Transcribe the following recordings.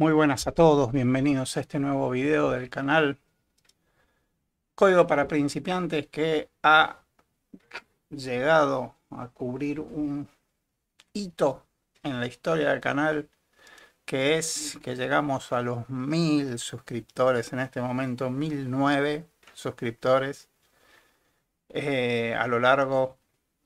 Muy buenas a todos, bienvenidos a este nuevo video del canal Código para principiantes que ha llegado a cubrir un hito en la historia del canal que es que llegamos a los mil suscriptores en este momento, mil nueve suscriptores eh, a lo largo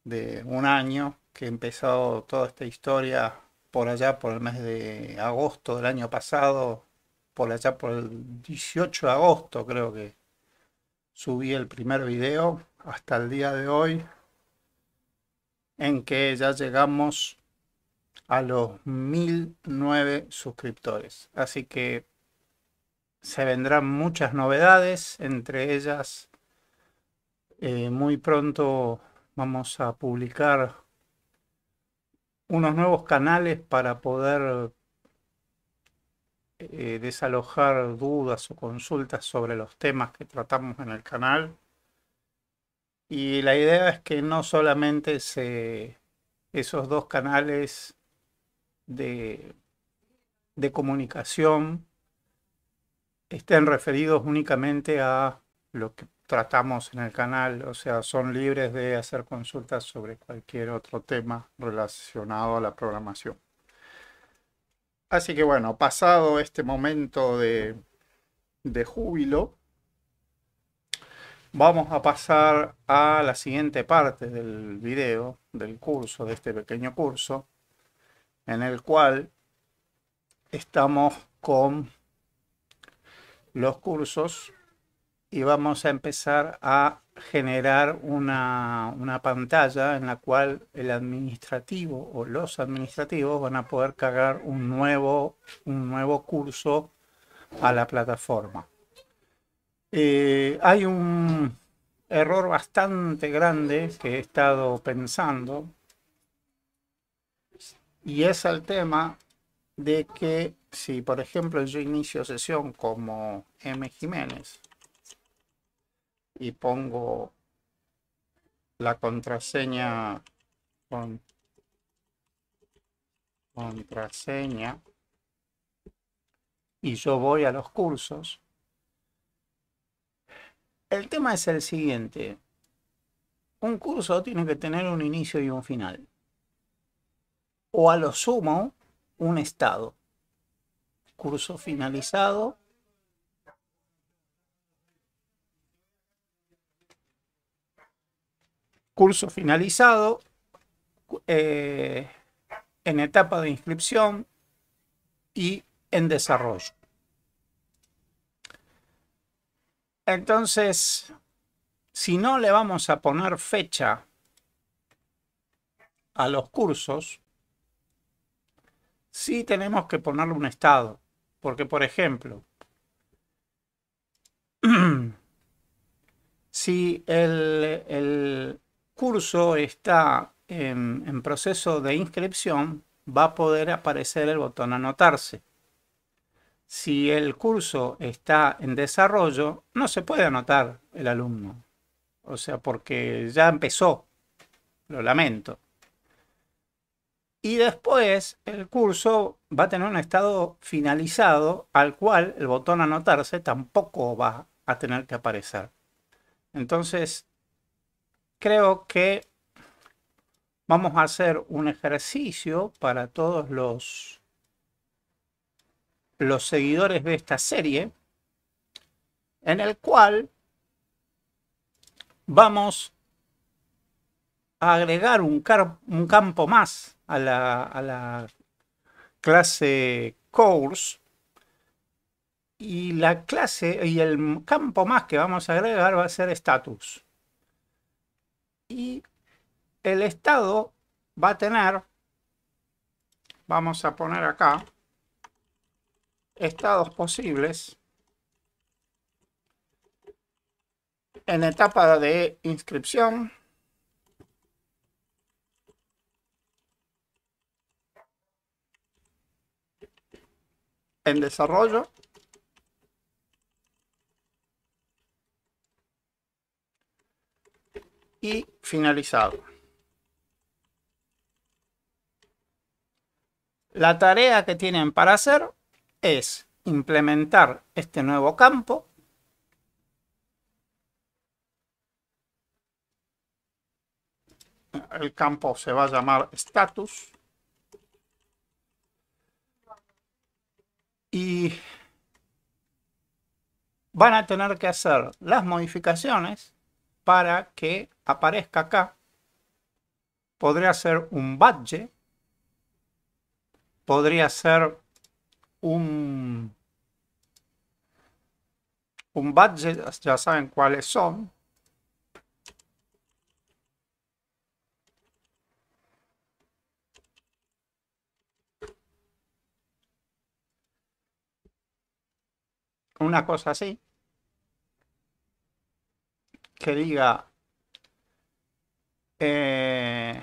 de un año que empezó toda esta historia por allá por el mes de agosto del año pasado, por allá por el 18 de agosto creo que subí el primer video hasta el día de hoy en que ya llegamos a los 1009 suscriptores. Así que se vendrán muchas novedades, entre ellas eh, muy pronto vamos a publicar unos nuevos canales para poder eh, desalojar dudas o consultas sobre los temas que tratamos en el canal. Y la idea es que no solamente se, esos dos canales de, de comunicación estén referidos únicamente a lo que tratamos en el canal, o sea, son libres de hacer consultas sobre cualquier otro tema relacionado a la programación. Así que bueno, pasado este momento de, júbilo, vamos a pasar a la siguiente parte del video, del curso, de este pequeño curso, en el cual estamos con los cursos y vamos a empezar a generar una, pantalla en la cual el administrativo o los administrativos van a poder cargar un nuevo, un nuevo curso a la plataforma. Eh, hay un error bastante grande que he estado pensando y es el tema de que si por ejemplo yo inicio sesión como M. Jiménez y pongo la contraseña contraseña y yo voy a los cursos. El tema es el siguiente. Un curso tiene que tener un inicio y un final. O a lo sumo, un estado. Curso finalizado curso finalizado, eh, en etapa de inscripción y en desarrollo. Entonces, si no le vamos a poner fecha a los cursos, sí tenemos que ponerle un estado. Porque, por ejemplo, si el, curso está en, proceso de inscripción, va a poder aparecer el botón anotarse. Si el curso está en desarrollo, no se puede anotar el alumno. O sea, porque ya empezó. Lo lamento. Y después el curso va a tener un estado finalizado al cual el botón anotarse tampoco va a tener que aparecer. Entonces, creo que vamos a hacer un ejercicio para todos los, los seguidores de esta serie, en el cual vamos a agregar un, campo más a la, a la clase course y la clase y el campo más que vamos a agregar va a ser status y el Estado va a tener, vamos a poner acá, estados posibles en etapa de inscripción. En desarrollo y finalizado. La tarea que tienen para hacer es implementar este nuevo campo el campo se va a llamar status y van a tener que hacer las modificaciones para que aparezca acá, podría ser un badge, podría ser un, un badge, ya saben cuáles son. Una cosa así que diga eh,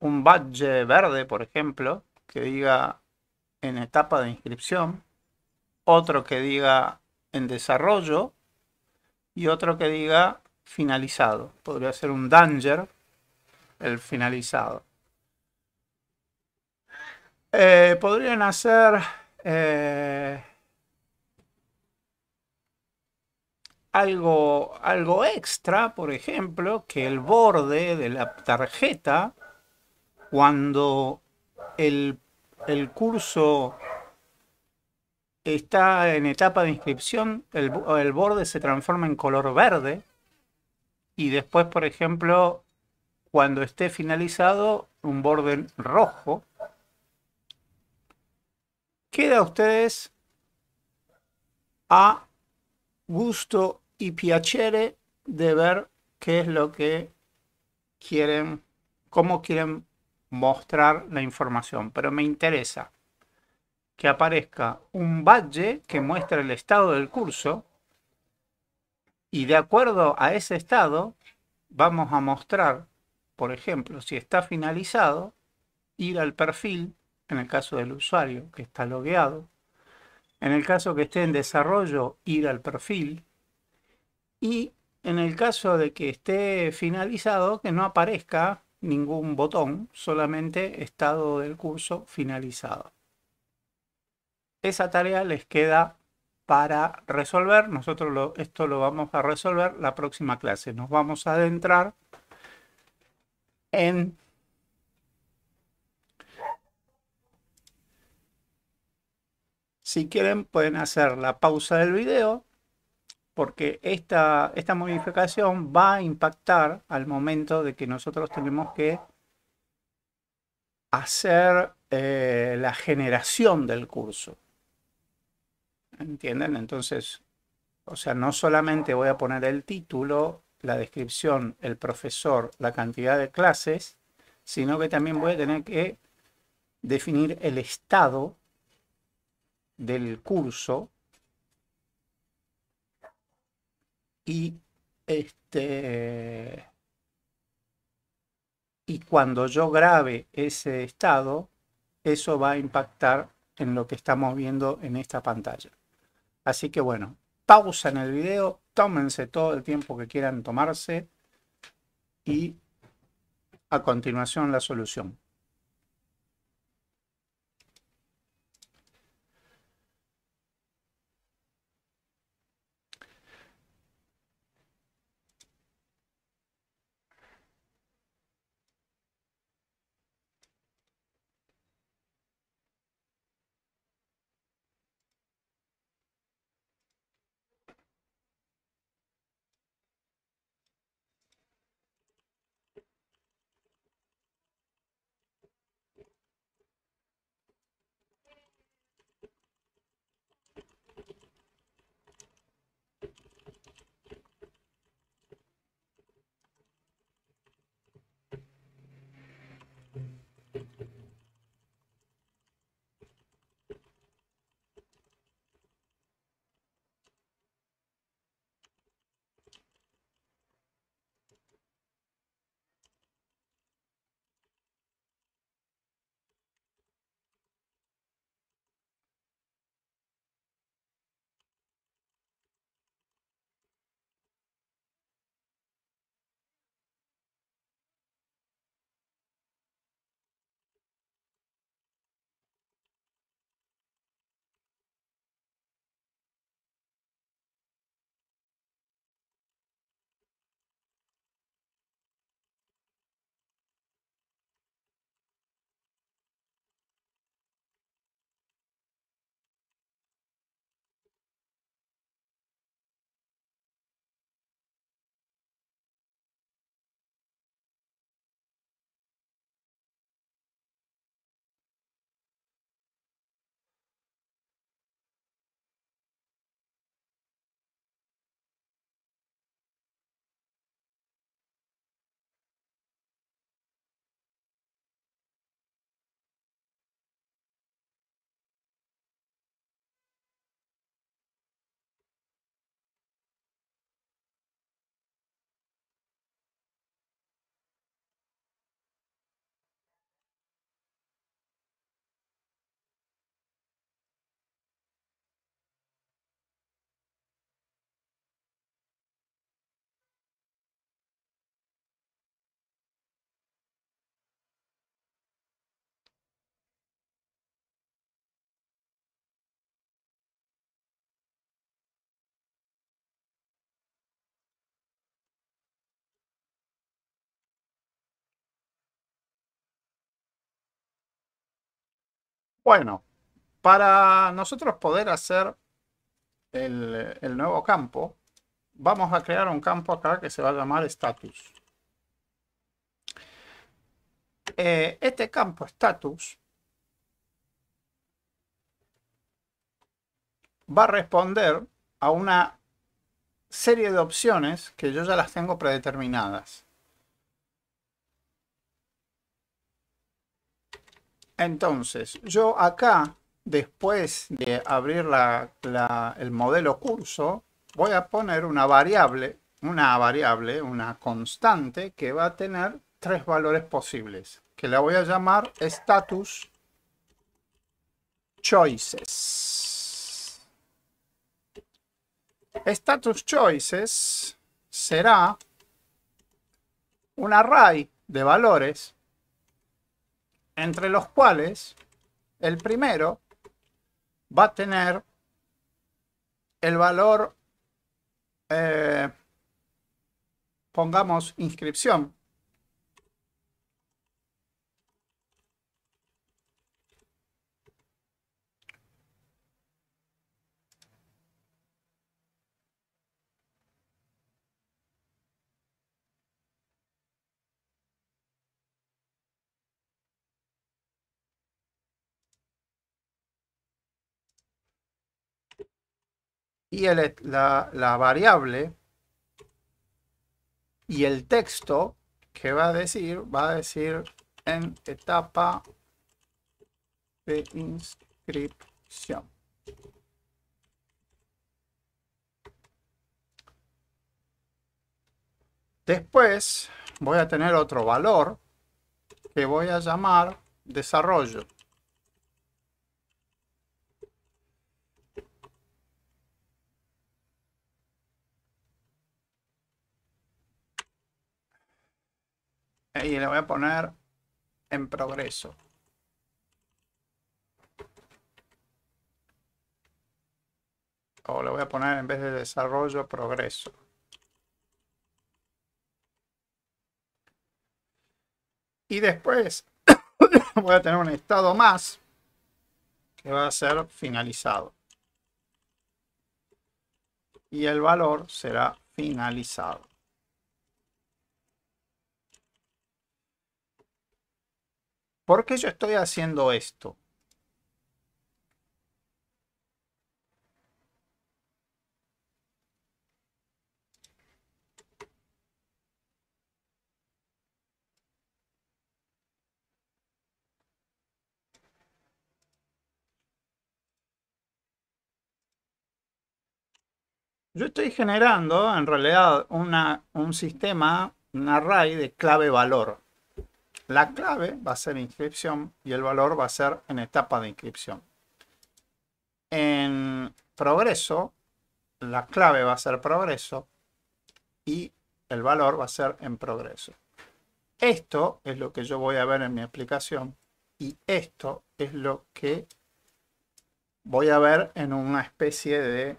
un badge verde, por ejemplo, que diga en etapa de inscripción, otro que diga en desarrollo y otro que diga finalizado. Podría ser un danger, el finalizado. Eh, podrían hacer eh, algo, algo extra, por ejemplo, que el borde de la tarjeta, cuando el, curso está en etapa de inscripción, el, el, borde se transforma en color verde y después, por ejemplo, cuando esté finalizado, un borde rojo. Queda a ustedes a gusto y piacere de ver qué es lo que quieren, cómo quieren mostrar la información. Pero me interesa que aparezca un valle que muestra el estado del curso y de acuerdo a ese estado vamos a mostrar, por ejemplo, si está finalizado, ir al perfil, en el caso del usuario que está logueado, en el caso que esté en desarrollo, ir al perfil, y en el caso de que esté finalizado, que no aparezca ningún botón, solamente estado del curso finalizado. Esa tarea les queda para resolver. Nosotros esto lo vamos a resolver la próxima clase. Nos vamos a adentrar en Si quieren pueden hacer la pausa del video porque esta, modificación va a impactar al momento de que nosotros tenemos que hacer eh, la generación del curso. ¿Entienden? Entonces, o sea, no solamente voy a poner el título, la descripción, el profesor, la cantidad de clases, sino que también voy a tener que definir el estado del curso y este y cuando yo grabe ese estado, eso va a impactar en lo que estamos viendo en esta pantalla. Así que bueno, pausa en el video, tómense todo el tiempo que quieran tomarse y a continuación la solución. Bueno, para nosotros poder hacer el, nuevo campo, vamos a crear un campo acá que se va a llamar status. Eh, este campo status va a responder a una serie de opciones que yo ya las tengo predeterminadas. Entonces, yo acá, después de abrir el modelo curso, voy a poner una variable, una variable, una constante que va a tener tres valores posibles, que la voy a llamar status choices. Status choices será un array de valores entre los cuales el primero va a tener el valor, eh, pongamos inscripción, y la, la variable y el texto que va a decir, va a decir en etapa de inscripción. Después voy a tener otro valor que voy a llamar desarrollo. Eh, y le voy a poner en progreso. O le voy a poner en vez de desarrollo, progreso. Y después voy a tener un estado más que va a ser finalizado. Y el valor será finalizado. ¿Por qué yo estoy haciendo esto? Yo estoy generando en realidad una, un sistema, un array de clave valor. La clave va a ser inscripción y el valor va a ser en etapa de inscripción. En progreso, la clave va a ser progreso y el valor va a ser en progreso. Esto es lo que yo voy a ver en mi aplicación. y esto es lo que voy a ver en una especie de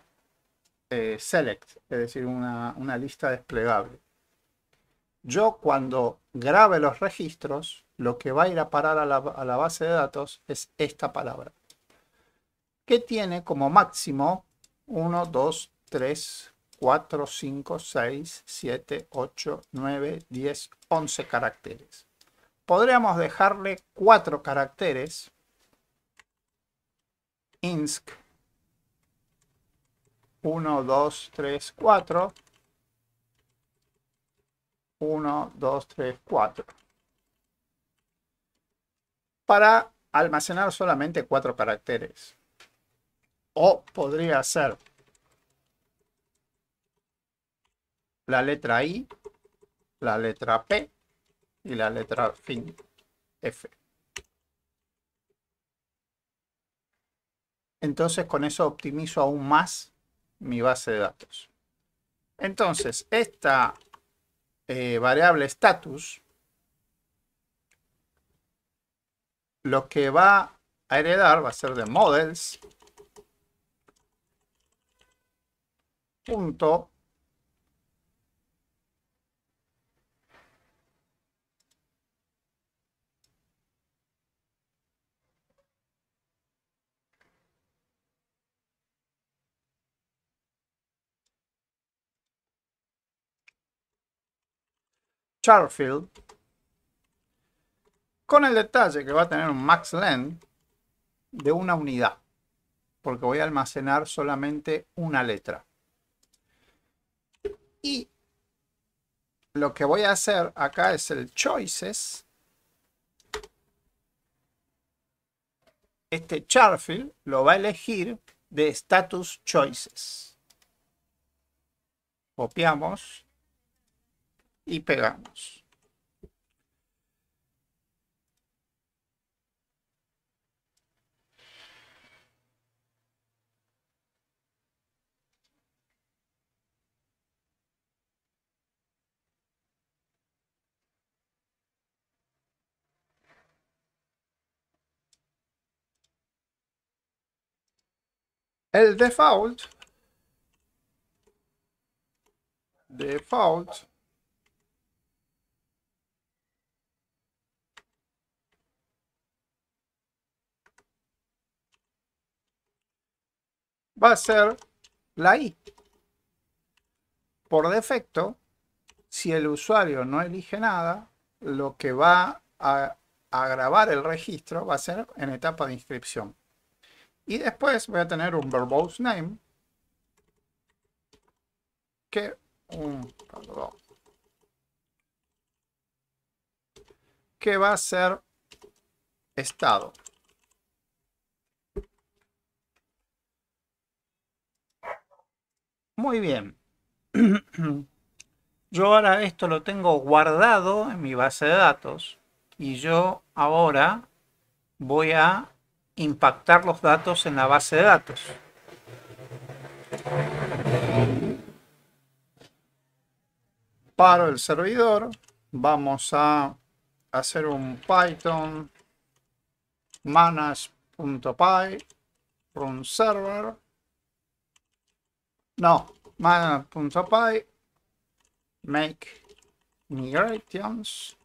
eh, select, es decir, una lista desplegable. Yo cuando grabe los registros, lo que va a ir a parar a la, base de datos es esta palabra, que tiene como máximo 1, 2, 3, 4, 5, 6, 7, 8, 9, 10, 11 caracteres. Podríamos dejarle 4 caracteres, INSC 1, 2, 3, 4, 1, 2, 3, 4. Para almacenar solamente cuatro caracteres. O podría ser la letra I, la letra P y la letra fin F. Entonces con eso optimizo aún más mi base de datos. Entonces esta eh, variable status, lo que va a heredar va a ser de models punto Charfield, con el detalle que va a tener un max length de una unidad, porque voy a almacenar solamente una letra. Y lo que voy a hacer acá es el choices. Este Charfield lo va a elegir de status choices. Copiamos y pegamos. El default, default, va a ser la I. Por defecto, si el usuario no elige nada, lo que va a, grabar el registro va a ser en etapa de inscripción. Y después voy a tener un verbose name que que va a ser estado. Muy bien. Yo ahora esto lo tengo guardado en mi base de datos y yo ahora voy a impactar los datos en la base de datos. Paro el servidor, vamos a hacer un python manage.py run server no, manner.py make migrations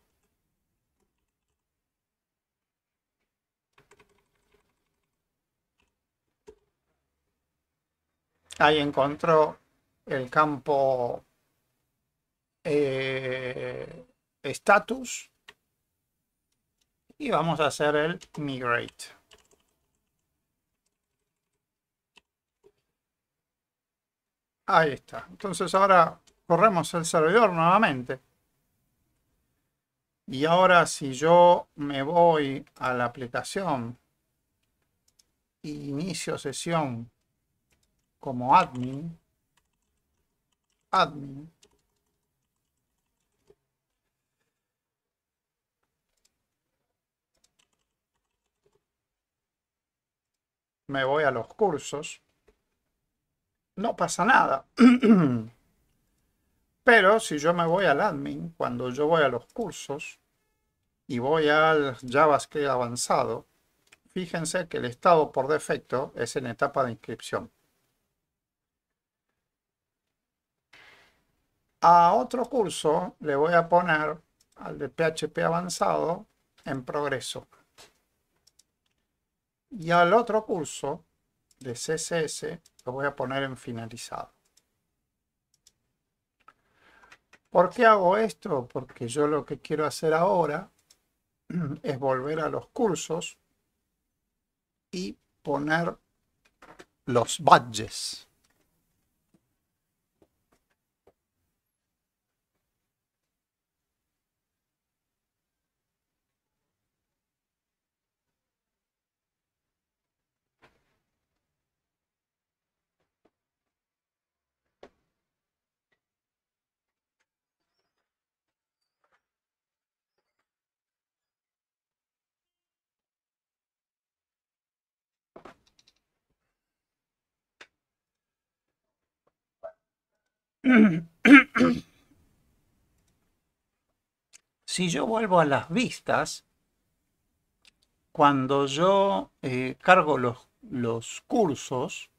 Ahí encontró el campo estatus eh, y vamos a hacer el migrate. Ahí está. Entonces ahora corremos el servidor nuevamente. Y ahora si yo me voy a la aplicación inicio sesión como admin, admin, me voy a los cursos, no pasa nada. Pero si yo me voy al admin, cuando yo voy a los cursos y voy al JavaScript avanzado, fíjense que el estado por defecto es en etapa de inscripción. A otro curso le voy a poner al de PHP avanzado en progreso. Y al otro curso de CSS lo voy a poner en finalizado. ¿Por qué hago esto? Porque yo lo que quiero hacer ahora es volver a los cursos y poner los badges. si yo vuelvo a las vistas, cuando yo eh, cargo los, cursos,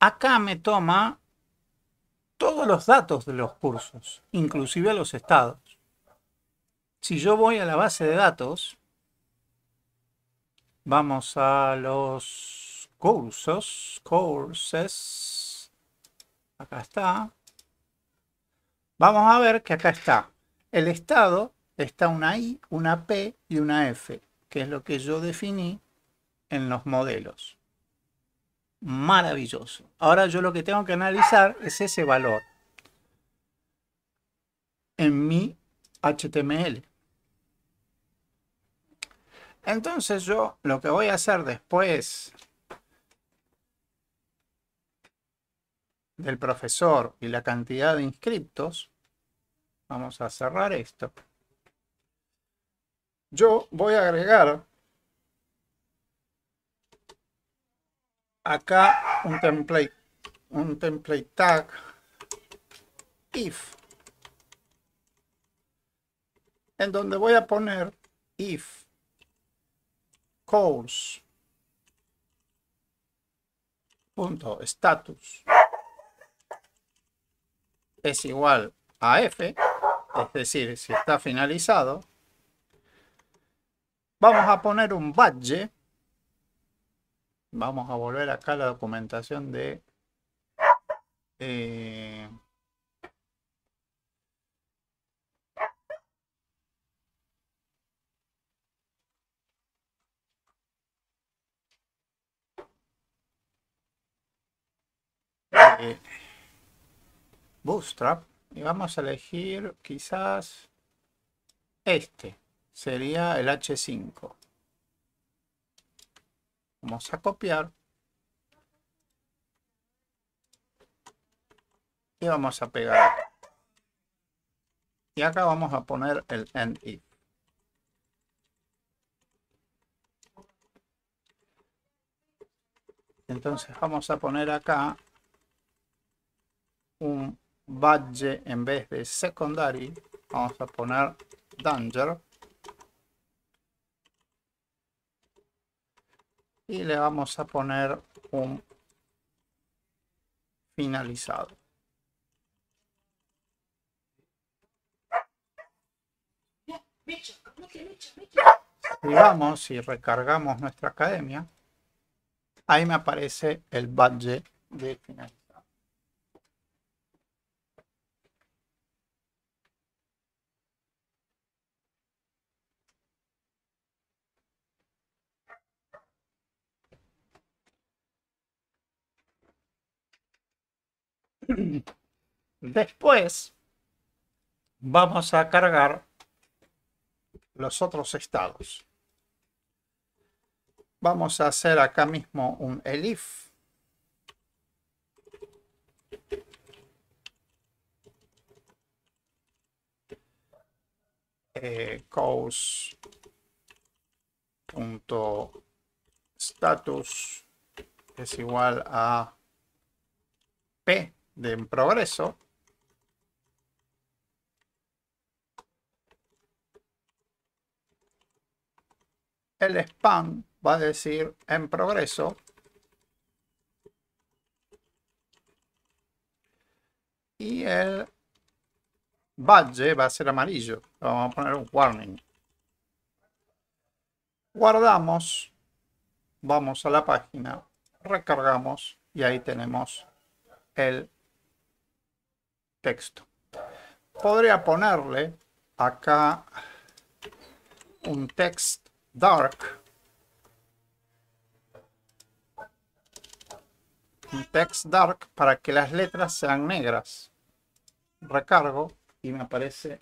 acá me toma todos los datos de los cursos, inclusive los estados. Si yo voy a la base de datos, vamos a los cursos, courses, acá está, Vamos a ver que acá está. El estado está una I, una P y una F, que es lo que yo definí en los modelos. Maravilloso. Ahora yo lo que tengo que analizar es ese valor en mi HTML. Entonces yo lo que voy a hacer después del profesor y la cantidad de inscriptos Vamos a cerrar esto. Yo voy a agregar acá un template, un template tag if, en donde voy a poner if calls punto status es igual a f es decir, si está finalizado, vamos a poner un badge. Vamos a volver acá a la documentación de... Eh, eh, Bootstrap y vamos a elegir quizás este. Sería el H5. Vamos a copiar. Y vamos a pegar. Y acá vamos a poner el end Entonces vamos a poner acá un badge en vez de secondary, vamos a poner danger. Y le vamos a poner un finalizado. Y vamos y recargamos nuestra academia, ahí me aparece el badge de finalizado. Después vamos a cargar los otros estados. Vamos a hacer acá mismo un elif. Eh, cause status es igual a p de en progreso. El spam va a decir en progreso. Y el badge va a ser amarillo. Vamos a poner un warning. Guardamos. Vamos a la página. Recargamos. Y ahí tenemos el texto. Podría ponerle acá un text dark. Un text dark para que las letras sean negras. Recargo y me aparece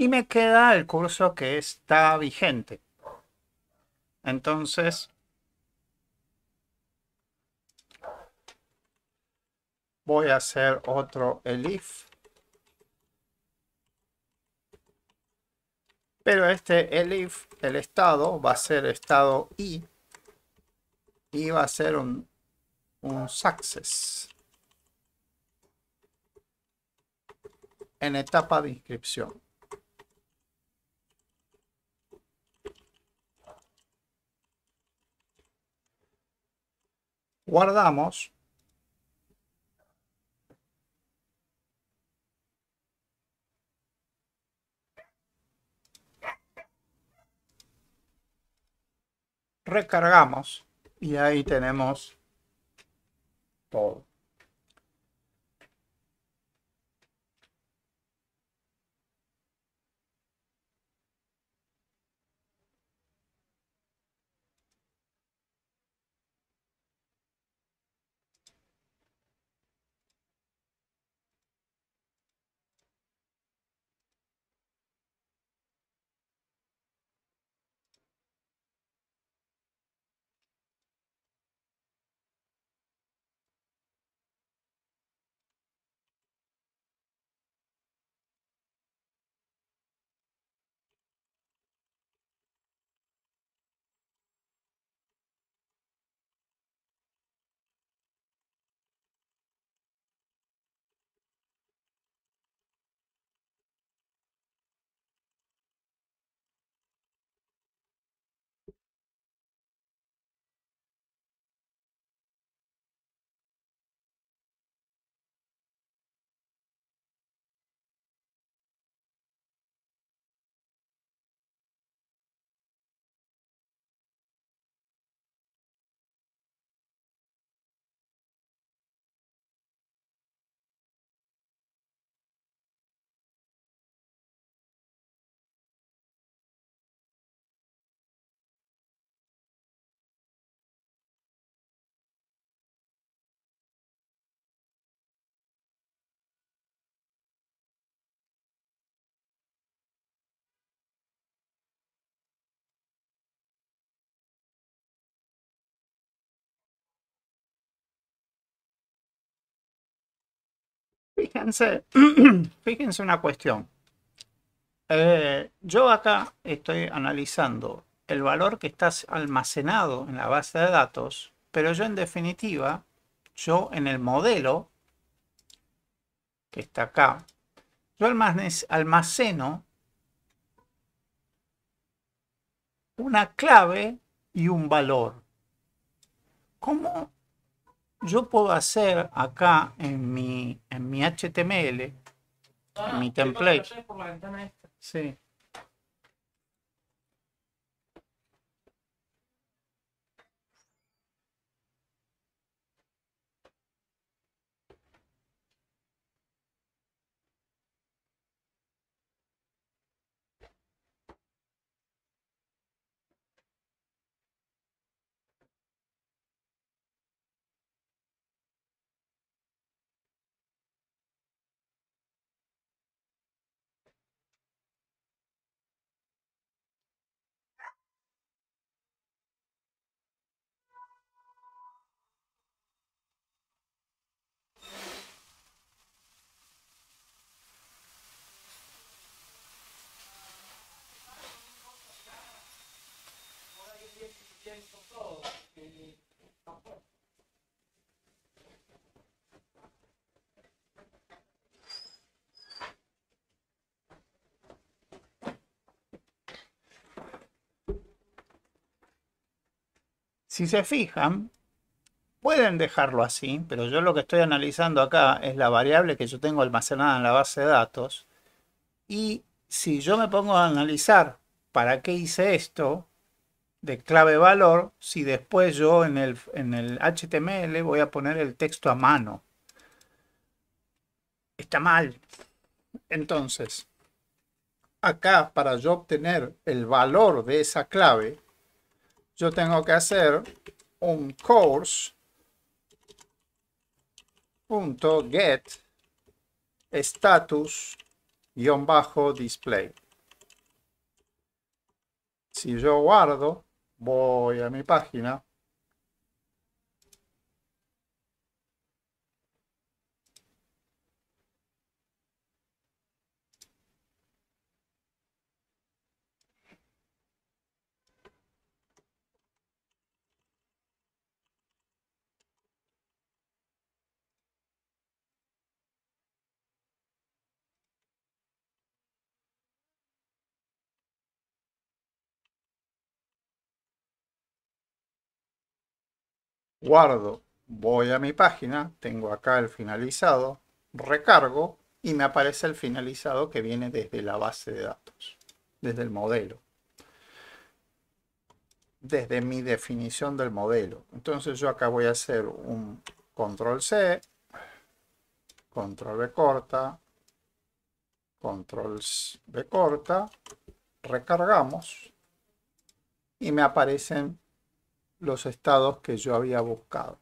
y me queda el curso que está vigente. Entonces, voy a hacer otro elif. Pero este elif, el estado, va a ser estado i. Y va a ser un, un success. En etapa de inscripción. guardamos. Recargamos y ahí tenemos todo. Fíjense, fíjense una cuestión. Eh, yo acá estoy analizando el valor que está almacenado en la base de datos, pero yo en definitiva, yo en el modelo, que está acá, yo almaceno una clave y un valor. ¿Cómo yo puedo hacer acá en mi, en mi HTML, en mi ah, template. Sí. Si se fijan, pueden dejarlo así, pero yo lo que estoy analizando acá es la variable que yo tengo almacenada en la base de datos. Y si yo me pongo a analizar para qué hice esto de clave valor, si después yo en el, en el HTML voy a poner el texto a mano. Está mal. Entonces, acá para yo obtener el valor de esa clave, yo tengo que hacer un course punto status bajo display si yo guardo voy a mi página guardo, voy a mi página, tengo acá el finalizado, recargo y me aparece el finalizado que viene desde la base de datos, desde el modelo, desde mi definición del modelo. Entonces yo acá voy a hacer un control C, control B corta, control B corta, recargamos y me aparecen los estados que yo había buscado.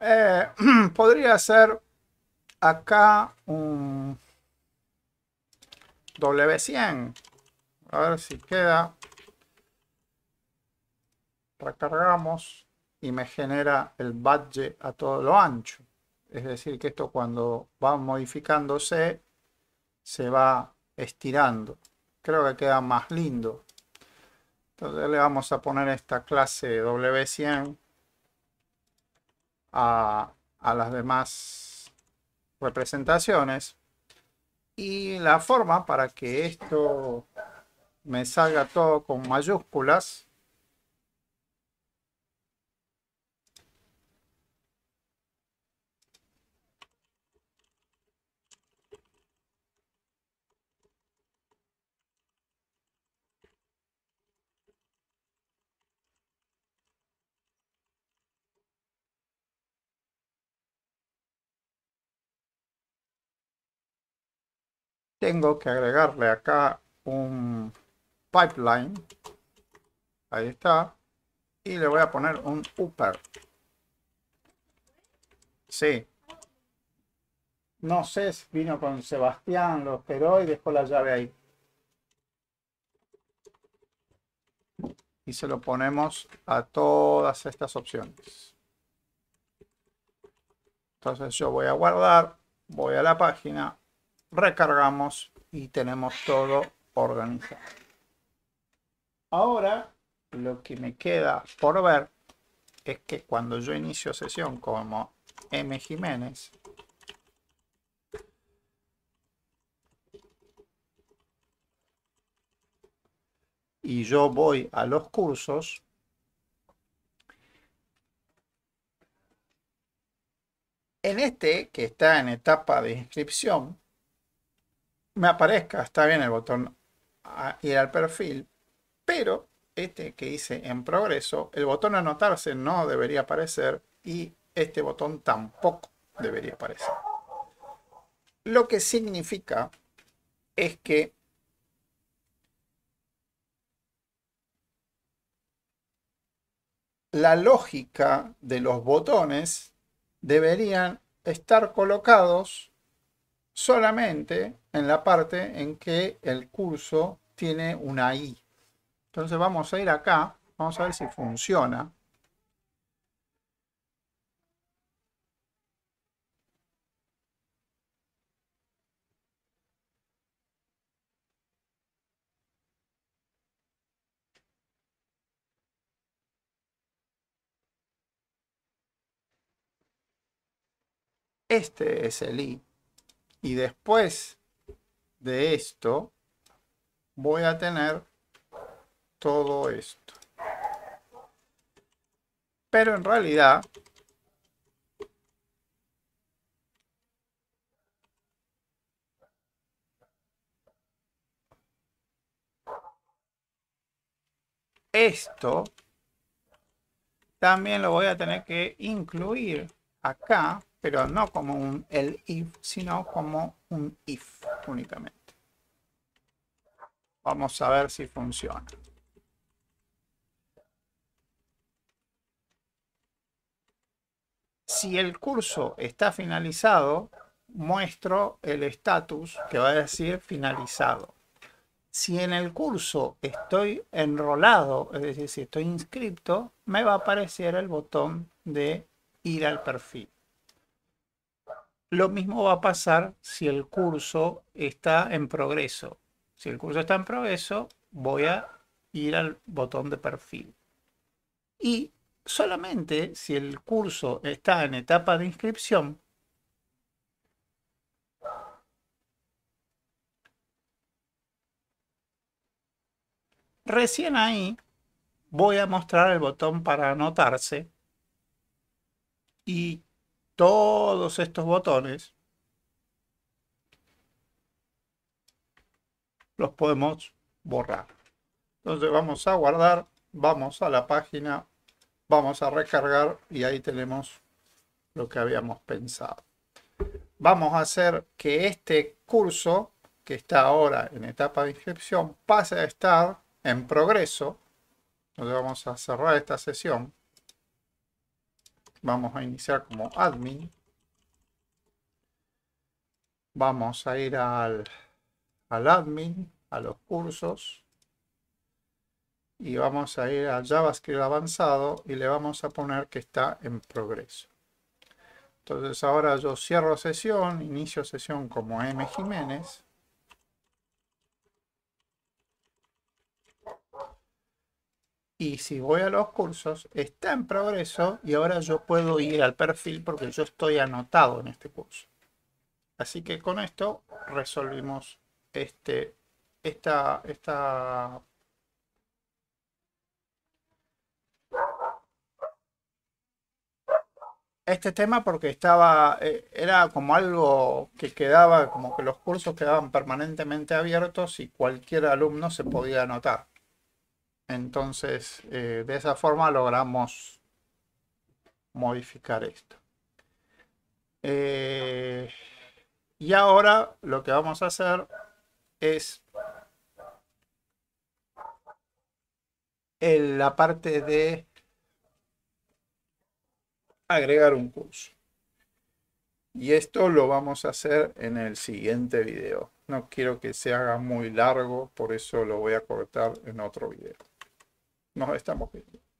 Eh, podría ser acá un W100. A ver si queda. Recargamos y me genera el badge a todo lo ancho. Es decir, que esto cuando va modificándose se va estirando. Creo que queda más lindo. Entonces le vamos a poner esta clase W100 a, a las demás representaciones. Y la forma para que esto me salga todo con mayúsculas tengo que agregarle acá un pipeline. Ahí está. Y le voy a poner un upper. Sí. No sé si vino con Sebastián, lo esperó y dejó la llave ahí. Y se lo ponemos a todas estas opciones. Entonces yo voy a guardar, voy a la página, recargamos y tenemos todo organizado. Ahora lo que me queda por ver es que cuando yo inicio sesión como M Jiménez, y yo voy a los cursos, en este que está en etapa de inscripción, me aparezca, está bien el botón ir al perfil, pero este que hice en progreso, el botón anotarse no debería aparecer y este botón tampoco debería aparecer. Lo que significa es que la lógica de los botones deberían estar colocados solamente en la parte en que el curso tiene una I. Entonces vamos a ir acá, vamos a ver si funciona. Este es el I. Y después de esto, voy a tener todo esto. Pero en realidad, esto también lo voy a tener que incluir acá pero no como un el if, sino como un if únicamente. Vamos a ver si funciona. Si el curso está finalizado, muestro el estatus que va a decir finalizado. Si en el curso estoy enrolado, es decir, si estoy inscrito, me va a aparecer el botón de ir al perfil. Lo mismo va a pasar si el curso está en progreso. Si el curso está en progreso, voy a ir al botón de perfil. Y solamente si el curso está en etapa de inscripción, recién ahí voy a mostrar el botón para anotarse y todos estos botones los podemos borrar. Entonces vamos a guardar, vamos a la página, vamos a recargar y ahí tenemos lo que habíamos pensado. Vamos a hacer que este curso, que está ahora en etapa de inscripción, pase a estar en progreso. Entonces vamos a cerrar esta sesión. Vamos a iniciar como admin. Vamos a ir al, admin, a los cursos. Y vamos a ir a JavaScript avanzado y le vamos a poner que está en progreso. Entonces ahora yo cierro sesión, inicio sesión como M Jiménez. Y si voy a los cursos, está en progreso y ahora yo puedo ir al perfil porque yo estoy anotado en este curso. Así que con esto resolvimos este, esta, este tema porque estaba, eh, era como algo que quedaba, como que los cursos quedaban permanentemente abiertos y cualquier alumno se podía anotar. Entonces, eh, de esa forma logramos modificar esto. Eh, y ahora lo que vamos a hacer es en la parte de agregar un curso. Y esto lo vamos a hacer en el siguiente video. No quiero que se haga muy largo, por eso lo voy a cortar en otro video nos estamos viendo.